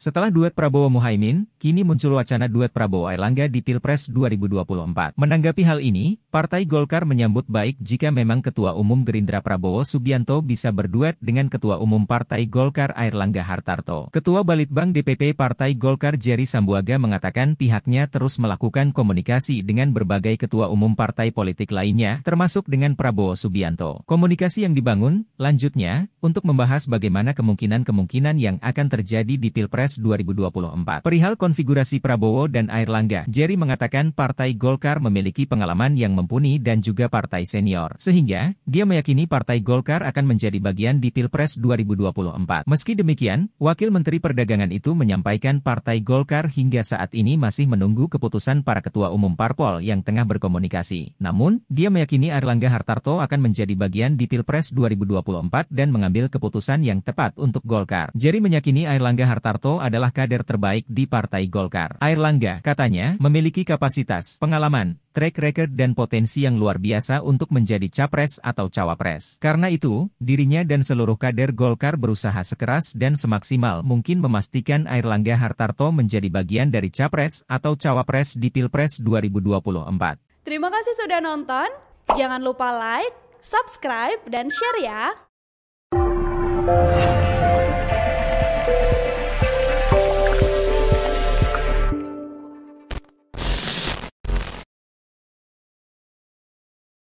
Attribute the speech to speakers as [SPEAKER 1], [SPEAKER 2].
[SPEAKER 1] Setelah duet Prabowo-Muhaimin, kini muncul wacana duet prabowo Erlangga di Pilpres 2024. Menanggapi hal ini, Partai Golkar menyambut baik jika memang Ketua Umum Gerindra Prabowo Subianto bisa berduet dengan Ketua Umum Partai Golkar Airlangga Hartarto. Ketua Balitbang DPP Partai Golkar Jerry Sambuaga mengatakan pihaknya terus melakukan komunikasi dengan berbagai Ketua Umum Partai Politik lainnya, termasuk dengan Prabowo Subianto. Komunikasi yang dibangun, lanjutnya, untuk membahas bagaimana kemungkinan-kemungkinan yang akan terjadi di Pilpres Pilpres 2024. Perihal konfigurasi Prabowo dan Airlangga, Jerry mengatakan Partai Golkar memiliki pengalaman yang mumpuni dan juga partai senior. Sehingga, dia meyakini Partai Golkar akan menjadi bagian di Pilpres 2024. Meski demikian, Wakil Menteri Perdagangan itu menyampaikan Partai Golkar hingga saat ini masih menunggu keputusan para ketua umum parpol yang tengah berkomunikasi. Namun, dia meyakini Airlangga Hartarto akan menjadi bagian di Pilpres 2024 dan mengambil keputusan yang tepat untuk Golkar. Jerry meyakini Airlangga Hartarto adalah kader terbaik di Partai Golkar. Air Langga, katanya, memiliki kapasitas, pengalaman, track record dan potensi yang luar biasa untuk menjadi capres atau cawapres. Karena itu, dirinya dan seluruh kader Golkar berusaha sekeras dan semaksimal mungkin memastikan Air Langga Hartarto menjadi bagian dari capres atau cawapres di Pilpres 2024.
[SPEAKER 2] Terima kasih sudah nonton. Jangan lupa like, subscribe, dan share ya.